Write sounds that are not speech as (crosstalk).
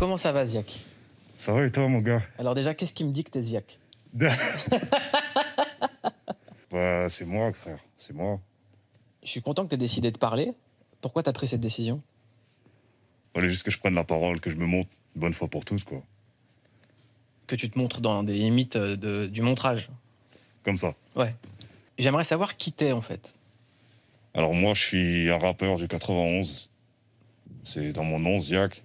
Comment ça va, Ziak Ça va et toi, mon gars Alors déjà, qu'est-ce qui me dit que t'es Ziak (laughs) bah, C'est moi, frère, c'est moi. Je suis content que t'aies décidé de parler. Pourquoi t'as pris cette décision Fallait juste que je prenne la parole, que je me montre bonne fois pour toutes, quoi. Que tu te montres dans des limites euh, du montrage. Comme ça. Ouais. J'aimerais savoir qui t'es, en fait. Alors moi, je suis un rappeur du 91. C'est dans mon nom, Ziak.